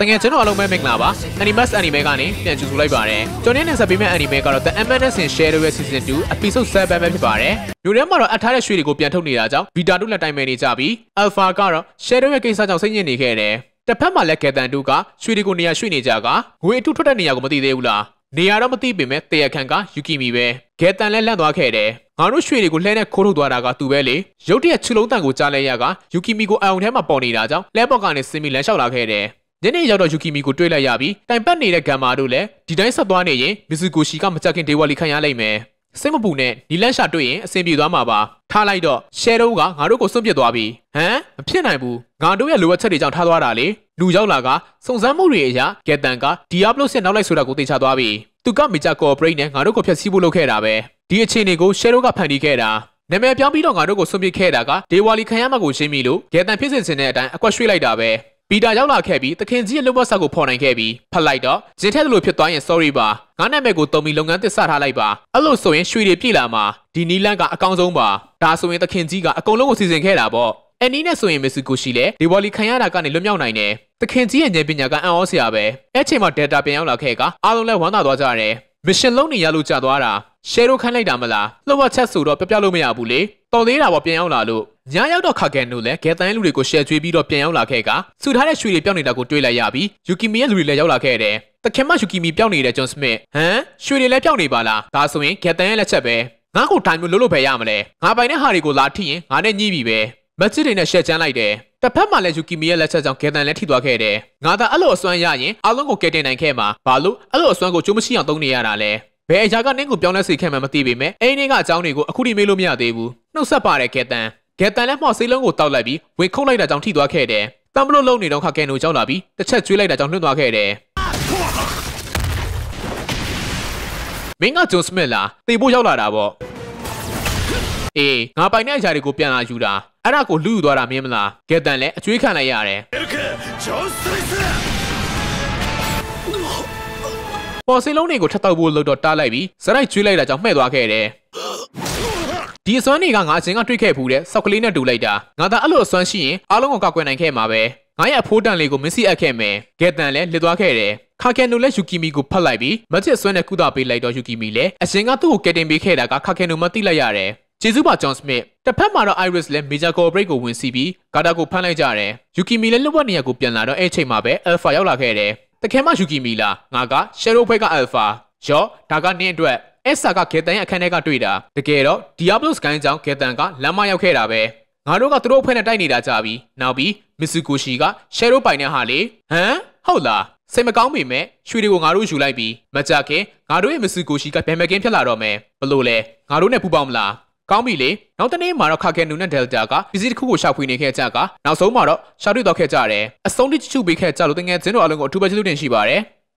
တကယ်ကျွန်တော်အလုံးပဲမင်္ဂလာပါ Animax Anime ကနေပြန်ကြည့်စုလိုက်ပါတယ်ကျွန်တော်နဲ့ဆက်ပေးမယ့် Anime ကတော့ The MNS in Shadow Web Season 2 Episode 7ပဲဖြစ်ပါတယ်မျိုးထဲမှာတော့အထားတဲ့ရွှေတွေကိုပြန်ထုတ်နေတာကြောင့် Beta တို့လက်တိုင်မယ်နေကြပြီး Alpha ကတော့ Shadow Web ကိစ္စကြောင့်စိတ်ညစ်နေခဲ့တယ်တစ်ဖက်မှာလက်ကဲတန်တို့ကရွှေတွေကိုနေရာရွှေ့နေကြကငွေအထုထွက်တဲ့နေရာကိုမသိသေးဘူးလားနေရာတော့မသိပေမဲ့တေရခန်ကယူကီမီပဲဂဲတန်လည်းလန့်သွားခဲ့တယ်ငါတို့ရွှေတွေကိုလှဲနဲ့ခိုးထုတ်သွားတာကသူပဲလေရုတ်တရက်ချူလုံးတန်ကိုကြားလဲရကယူကီမီကိုအအောင်ထဲမှာပေါ်နေတာကြောင့်လက်ပေါ်ကနေစင်မီလမ်းလျှောက်လာခဲ့တယ်ညနေရောက်တော့ယူကီမီကိုတွေ့လိုက်ရပြီးတိုင်ပတ်နေတဲ့ဂမ်မာတို့လည်းဒီတိုင်းဆက်သွားနေရင်မီဇူကိုရှီကမကြခင်ဒေဝါလီခံရလိမ့်မယ်စိတ်မပူနဲ့နီလန့်ရှာတွေ့ရင်အဆင်ပြေသွားမှာပါထားလိုက်တော့ shadow ကငါတို့ကိုစွန့်ပစ်သွားပြီဟမ်မဖြစ်နိုင်ဘူးငါတို့ရဲ့လိုအပ်ချက်တွေကြောင့်ထားသွားတာလေလူရောက်လာကစုံစမ်းမှုတွေအရာဂက်တန်ကဒီယာဘလုတ်ဆင်နောက်လိုက်ဆိုတာကိုသိချသွားပြီသူကမေဂျာကော်ပိုရိတ်နဲ့ငါတို့ကိုဖျက်ဆီးဖို့လုပ်ခဲ့တာပဲဒီအခြေအနေကို shadow ကဖန်တီးခဲ့တာနာမည်ပြောင်းပြီးတော့ငါတို့ကိုစွန့်ပစ်ခဲ့တာကဒေဝါလီခံရမှာကိုရှင်းပြီလို့ဂက်တန်ဖြစ်စဉ်စင်တဲ့အတိုင်းအကွက်ရွှေ့လိုက်တာပဲပီတာရောက်လာခဲ့ပြီးသခင်ကြီးရဲ့လုပ်ဝတ်ဆက်ကိုဖော်နိုင်ခဲ့ပြီးဖတ်လိုက်တော့ဂျင်ထက်လိုဖြစ်သွားရင် sorry ပါငါနာမည်ကိုတုံပြီးလုပ်ငန်းသစ်စထားလိုက်ပါအဲ့လိုဆိုရင်ရွှေတွေပြည်လာမှာဒီနီလန်ကအကောင်းဆုံးပါဒါဆိုရင်သခင်ကြီးကအကုန်လုံးကိုစီစဉ်ခဲ့တာပေါ့အနီးနဲ့ဆိုရင်မက်ဆီကိုရှိလဲဒီဝါလီခံရတာကနေလွတ်မြောက်နိုင်တယ်သခင်ကြီးရဲ့ဉာဏ်ပညာကအံ့ဩစရာပဲအဲ့ချိန်မှာ data ပြန်ရောက်လာခဲ့ကအားလုံးလည်းဝမ်းသာသွားကြတယ်မစ်ရှင်လုံးနေရလို့ကြာသွားတာရှယ်ရိုခိုင်းလိုက်တာမလားလှုပ်ဝက်ချက်ဆိုတော့ပြပြလို့မရဘူးလေတော်သေးတာပေါ့ပြန်ရောက်လာလို့ညရောက်တော့ခါကန်တို့လည်းဂဲတန်လူတွေကိုရှယ်ကျွေးပြီးတော့ပြန်ရောက်လာခဲ့ကဆူထားတဲ့ရွှေတွေပြောင်းနေတာကိုတွေ့လိုက်ရပြီးယူကီမီရဲ့လူတွေလည်းရောက်လာခဲ့တယ်တခင်မယူကီမီပြောင်းနေတဲ့ဂျွန်စမစ်ဟမ်ရွှေတွေလည်းပြောင်းနေပါလားဒါဆိုရင်ဂဲတန်ရဲ့လက်ချက်ပဲငါ့ကိုတိုင်မျိုးလုံးလုံးပဲရမလဲငါပိုင်တဲ့ဟာတွေကိုလာထိရင်ငါနဲ့ညှိပြီပဲမက်ချစ်တွေနဲ့ရှက်ချမ်းလိုက်တယ်တစ်ဖက်မှာလည်းယူကီမီရဲ့လက်ချက်ကြောင့်ဂေတန်လည်းထိသွားခဲ့တယ်ငါသာအဲ့လိုအစွမ်းရရင်အလုံးကိုကယ်တင်နိုင်ခဲ့မှာဘာလို့အဲ့လိုအစွမ်းကိုကျိုးမရှိအောင်သုံးနေရတာလဲဘယ်အရာကနင့်ကိုပြောင်းလဲစေခဲ့မှမသိပေမဲ့အင်းနင်းကအကြောင်းတွေကိုအခုထိမေးလို့မရသေးဘူးနှုတ်ဆက်ပါတဲ့ကဲတန်ကဲတန်လည်းမှော့စေးလုံးကိုတောက်လိုက်ပြီးဝေခုတ်လိုက်တာကြောင့်ထိသွားခဲ့တယ်တမ်ဘလို့လုံနေတော့ခကဲနိုကြောက်လာပြီးတစ်ချက်ကျွေးလိုက်တာကြောင့်လွင့်သွားခဲ့တယ်မင်းကဂျွန်စမစ်လားတေဖို့ရောက်လာတာပေါ့အေးငါပိုင်တဲ့အရာတွေကိုပြန်လာယူတာအဲ့ဒါကိုလူယူသွားတာမင်းမလားကဲတန်လည်းအကျွေးခံလိုက်ရတယ်ပေါ်စိလုံးတွေကိုထပ်တောက်ဖို့လို့တော့တားလိုက်ပြီးဇရိုက်ကျွေးလိုက်တာကြောင့်မှဲ့သွားခဲ့တယ်။ဒီအစွမ်းတွေကငါအချင်းကတွေ့ခဲ့ဘူးတဲ့ဆောက်ကလေးနဲ့တူလိုက်တာငါသာအဲ့လိုအစွမ်းရှိရင်အားလုံးကိုကောက်ကွယ်နိုင်ခဲ့မှာပဲငါရဲ့အဖိုးတန်လေးကိုမင်းစီအပ်ခဲ့မယ်ဂက်တန်လည်းလစ်သွားခဲ့တယ်ခါကန်နိုလည်းယူကီမီကိုဖတ်လိုက်ပြီးမတ်ချစ်ဆွဲနဲ့ကုသပေးလိုက်တော့ယူကီမီလည်းအရှင်ကသူ့ကိုကက်တင်ပေးခဲ့တာကခါကန်နိုမသိလိုက်ရတယ်ကျေးဇူးပါဂျွန်စမစ်တစ်ဖက်မှာတော့ Iris လည်း Major Corporate ကိုဝင်စီပြီးဂါတာကိုဖမ်းလိုက်ကြတယ်ယူကီမီလည်းလွတ်ဝက်နေရာကိုပြန်လာတော့အဲ့ချိန်မှာပဲ Alpha ရောက်လာခဲ့တယ်တခဲမယူကီမီလာငါကရှယ်ရိုဖွဲကအာလ်ဖာရော့ဒါကနင်းအတွက်အက်ဆာကဂေတန်ရဲ့အခန်းထဲကတွေ့တာတကယ်တော့ Diablo Sky ကြောင့်ဂေတန်ကလမ်းမရောက်ခဲ့တာပဲငါတို့ကသူတို့အဖွဲ့နဲ့တိုက်နေတာကြာပြီနောက်ပြီးမစ်ဆူကိုရှီကရှယ်ရိုပိုင်နဲ့ဟာလေဟမ်ဟုတ်လားစိတ်မကောင်းပေမဲ့ရွှေတွေကိုငါတို့ယူလိုက်ပြီးမကြခင်ငါတို့ရဲ့မစ်ဆူကိုရှီကပြန်မကင်းဖြစ်လာတော့မယ်ဘလို့လဲငါတို့နဲ့ပူပေါင်းမလားကောင်းပြီလေနောက်တနေ့မှာတော့ခါခဲနူနဲ့ဒယ်တာကပစ္စည်းတစ်ခုကိုရှာဖွေနေခဲ့ကြကနောက်ဆုံးမှာတော့ရှာတွေ့တော့ခဲ့ကြတယ်အဆုံးတိချူပေးခဲ့ကြလို့တကယ်ချင်းတို့အလုံးကိုအထူးပဲကျေးဇူးတင်ရှိပါတယ်